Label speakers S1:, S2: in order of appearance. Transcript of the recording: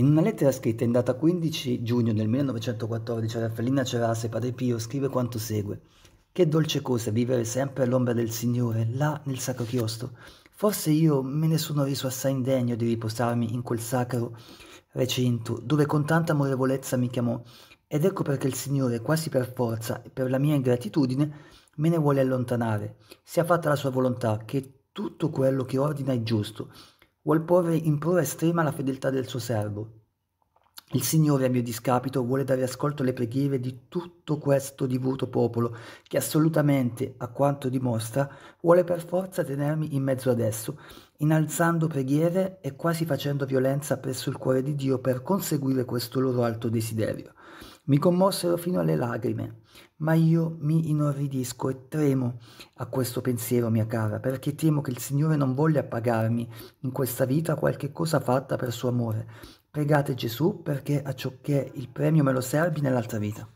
S1: In una lettera scritta in data 15 giugno del 1914 Raffaellina Cerase, padre Pio, scrive quanto segue. Che dolce cosa vivere sempre all'ombra del Signore, là nel sacro chiostro. Forse io me ne sono reso assai indegno di riposarmi in quel sacro recinto, dove con tanta amorevolezza mi chiamò, ed ecco perché il Signore, quasi per forza e per la mia ingratitudine, me ne vuole allontanare. Sia fatta la sua volontà, che tutto quello che ordina è giusto, vuol porre in prova estrema la fedeltà del suo servo. Il Signore, a mio discapito, vuole dare ascolto alle preghiere di tutto questo divuto popolo, che assolutamente, a quanto dimostra, vuole per forza tenermi in mezzo ad esso, innalzando preghiere e quasi facendo violenza presso il cuore di Dio per conseguire questo loro alto desiderio. Mi commossero fino alle lagrime, ma io mi inorridisco e tremo a questo pensiero, mia cara, perché temo che il Signore non voglia pagarmi in questa vita qualche cosa fatta per suo amore. Pregate Gesù perché a ciò che il premio me lo serbi nell'altra vita.